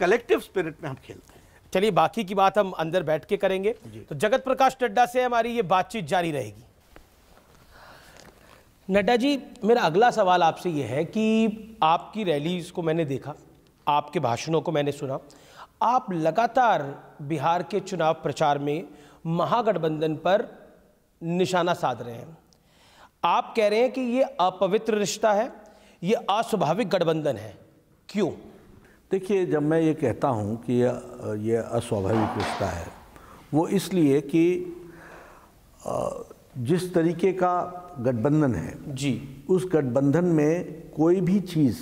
collective spirit में हम खेलते हैं चलिए बाकी की बात हम अंदर बैठ के करेंगे तो जगत प्रकाश नड्डा से हमारी ये बातचीत जारी रहेगी नड्डा जी मेरा अगला सवाल आपसे ये है कि आपकी रैलीज को मैंने देखा आपके भाषणों को मैंने सुना आप लगातार बिहार के चुनाव प्रचार में महागठबंधन पर निशाना साध रहे हैं आप कह रहे हैं कि ये अपवित्र रिश्ता है ये अस्वाभाविक गठबंधन है क्यों देखिए जब मैं ये कहता हूँ कि ये अस्वाभाविक रिश्ता है वो इसलिए कि जिस तरीके का गठबंधन है जी उस गठबंधन में कोई भी चीज़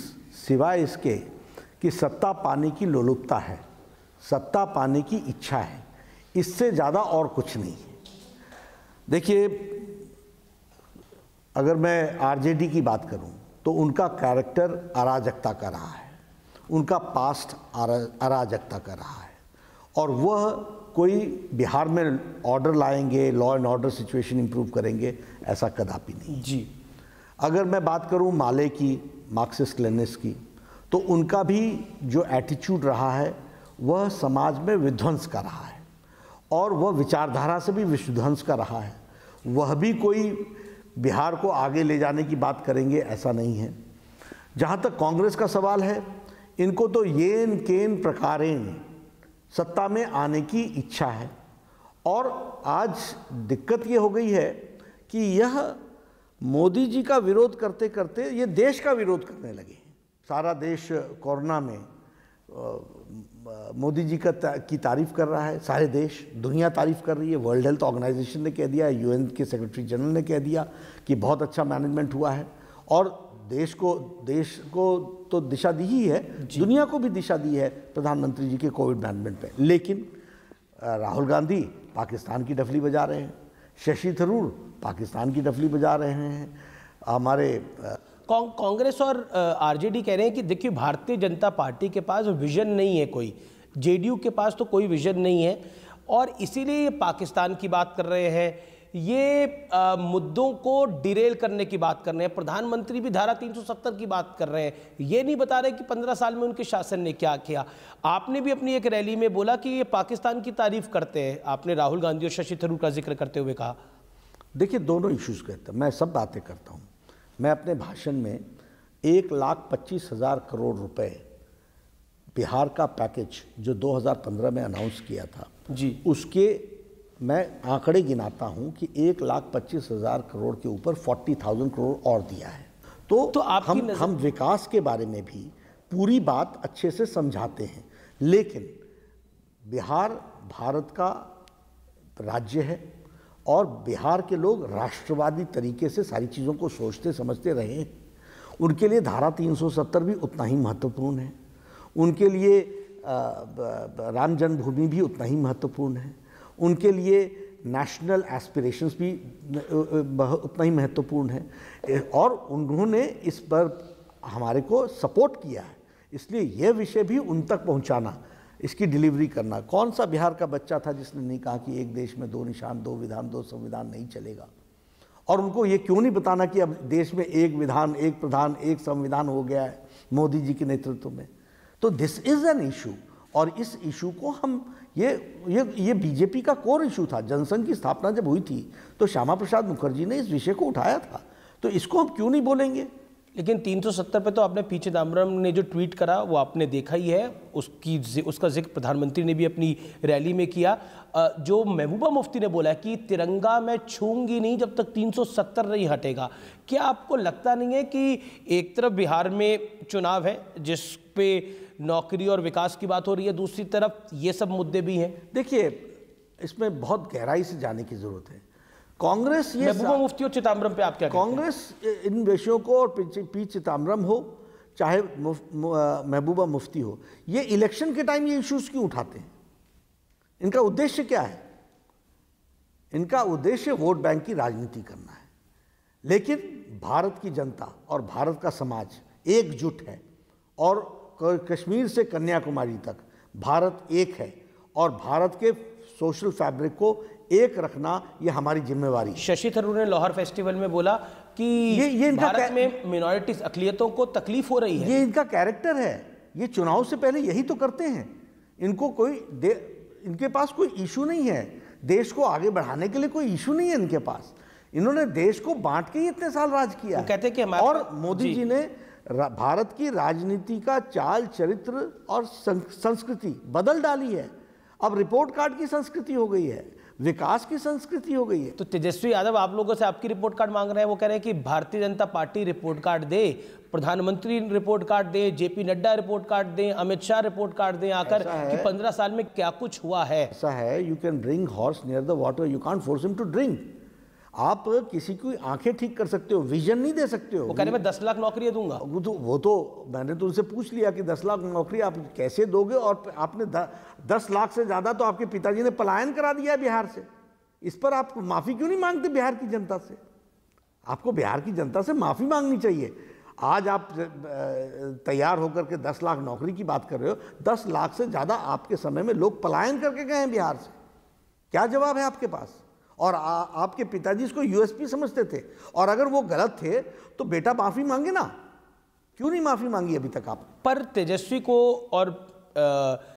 सिवाय इसके कि सत्ता पाने की लोलुपता है सत्ता पाने की इच्छा है इससे ज़्यादा और कुछ नहीं है देखिए अगर मैं आरजेडी की बात करूं तो उनका कैरेक्टर अराजकता का रहा है उनका पास्ट अराजकता कर रहा है और वह कोई बिहार में ऑर्डर लाएंगे law and order situation improve करेंगे ऐसा कदापि नहीं जी अगर मैं बात करूं माले की मार्क्सिस्ट लेनिस की तो उनका भी जो एटीट्यूड रहा है वह समाज में विध्वंस का रहा है और वह विचारधारा से भी विध्वंस का रहा है वह भी कोई बिहार को आगे ले जाने की बात करेंगे ऐसा नहीं है जहाँ तक कांग्रेस का सवाल है इनको तो येन केन प्रकारेण सत्ता में आने की इच्छा है और आज दिक्कत ये हो गई है कि यह मोदी जी का विरोध करते करते ये देश का विरोध करने लगे सारा देश कोरोना में मोदी जी का की तारीफ कर रहा है सारे देश दुनिया तारीफ कर रही है वर्ल्ड हेल्थ ऑर्गेनाइजेशन ने कह दिया यूएन के सेक्रेटरी जनरल ने कह दिया कि बहुत अच्छा मैनेजमेंट हुआ है और देश को देश को तो दिशा दी ही है दुनिया को भी दिशा दी है प्रधानमंत्री जी के कोविड मैनेजमेंट पे लेकिन राहुल गांधी पाकिस्तान की डफली बजा रहे हैं शशि थरूर पाकिस्तान की डफली बजा रहे हैं हमारे कांग्रेस और आरजेडी कह रहे हैं कि देखिए भारतीय जनता पार्टी के पास विजन नहीं है कोई जेडीयू के पास तो कोई विजन नहीं है और इसीलिए ये पाकिस्तान की बात कर रहे हैं ये आ, मुद्दों को डिरेल करने की बात कर रहे हैं प्रधानमंत्री भी धारा 370 की बात कर रहे हैं ये नहीं बता रहे कि 15 साल में उनके शासन ने क्या किया आपने भी अपनी एक रैली में बोला कि ये पाकिस्तान की तारीफ करते हैं आपने राहुल गांधी और शशि थरूर का जिक्र करते हुए कहा देखिए दोनों इश्यूज़ कहते मैं सब बातें करता हूँ मैं अपने भाषण में एक लाख पच्चीस हज़ार करोड़ रुपए बिहार का पैकेज जो 2015 में अनाउंस किया था जी उसके मैं आंकड़े गिनाता हूं कि एक लाख पच्चीस हज़ार करोड़ के ऊपर फोर्टी थाउजेंड करोड़ और दिया है तो, तो आप हम हम विकास के बारे में भी पूरी बात अच्छे से समझाते हैं लेकिन बिहार भारत का राज्य है और बिहार के लोग राष्ट्रवादी तरीके से सारी चीज़ों को सोचते समझते रहे हैं उनके लिए धारा 370 भी उतना ही महत्वपूर्ण है उनके लिए राम जन्मभूमि भी उतना ही महत्वपूर्ण है उनके लिए नेशनल एस्पिरेशंस भी उतना ही महत्वपूर्ण है और उन्होंने इस पर हमारे को सपोर्ट किया है इसलिए यह विषय भी उन तक पहुंचाना इसकी डिलीवरी करना कौन सा बिहार का बच्चा था जिसने नहीं कहा कि एक देश में दो निशान दो विधान दो संविधान नहीं चलेगा और उनको ये क्यों नहीं बताना कि अब देश में एक विधान एक प्रधान एक संविधान हो गया है मोदी जी के नेतृत्व में तो दिस इज़ एन इशू और इस इशू को हम ये ये ये बीजेपी का कोर इशू था जनसंघ की स्थापना जब हुई थी तो श्यामा प्रसाद मुखर्जी ने इस विषय को उठाया था तो इसको हम क्यों नहीं बोलेंगे लेकिन 370 पे तो आपने पी चिदम्बरम ने जो ट्वीट करा वो आपने देखा ही है उसकी उसका जिक्र प्रधानमंत्री ने भी अपनी रैली में किया जो महबूबा मुफ्ती ने बोला कि तिरंगा मैं छूंगी नहीं जब तक 370 नहीं हटेगा क्या आपको लगता नहीं है कि एक तरफ बिहार में चुनाव है जिस पे नौकरी और विकास की बात हो रही है दूसरी तरफ ये सब मुद्दे भी हैं देखिए इसमें बहुत गहराई से जाने की ज़रूरत है कांग्रेस ये मुफ्ती और चिदम्बरम पे आप क्या कांग्रेस इन विषयों को और पी चिदम्बरम हो चाहे महबूबा मुफ्ती हो ये इलेक्शन के टाइम ये इश्यूज क्यों उठाते हैं इनका उद्देश्य क्या है इनका उद्देश्य वोट बैंक की राजनीति करना है लेकिन भारत की जनता और भारत का समाज एकजुट है और कश्मीर से कन्याकुमारी तक भारत एक है और भारत के सोशल फैब्रिक को एक रखना ये हमारी जिम्मेवारी शशि थरूर ने लाहौर फेस्टिवल में बोला कि ये, ये इनका भारत में मिनॉरिटीज अकलियतों को तकलीफ हो रही है ये इनका कैरेक्टर है ये चुनाव से पहले यही तो करते हैं इनको कोई दे इनके पास कोई इशू नहीं है देश को आगे बढ़ाने के लिए कोई इशू नहीं है इनके पास इन्होंने देश को बांट के ही इतने साल राज किया कहते कि और मोदी जी, जी ने भारत की राजनीति का चाल चरित्र और संस्कृति बदल डाली है अब रिपोर्ट कार्ड की संस्कृति हो गई है विकास की संस्कृति हो गई है तो तेजस्वी यादव आप लोगों से आपकी रिपोर्ट कार्ड मांग रहे हैं वो कह रहे हैं कि भारतीय जनता पार्टी रिपोर्ट कार्ड दे प्रधानमंत्री रिपोर्ट कार्ड दे जेपी नड्डा रिपोर्ट कार्ड दें अमित शाह रिपोर्ट कार्ड दें आकर कि पंद्रह साल में क्या कुछ हुआ है ऐसा है you can drink horse near the water you can't force to drink आप किसी की आंखें ठीक कर सकते हो विजन नहीं दे सकते हो वो कह रहे मैं दस लाख नौकरियां दूंगा वो तो वो तो मैंने तो उनसे पूछ लिया कि दस लाख नौकरी आप कैसे दोगे और आपने द, दस लाख से ज़्यादा तो आपके पिताजी ने पलायन करा दिया है बिहार से इस पर आप माफ़ी क्यों नहीं मांगते बिहार की जनता से आपको बिहार की जनता से माफ़ी मांगनी चाहिए आज आप तैयार होकर के दस लाख नौकरी की बात कर रहे हो दस लाख से ज़्यादा आपके समय में लोग पलायन करके गए हैं बिहार से क्या जवाब है आपके पास और आ, आपके पिताजी इसको यूएसपी समझते थे और अगर वो गलत थे तो बेटा माफ़ी मांगे ना क्यों नहीं माफ़ी मांगी अभी तक आप पर तेजस्वी को और आ,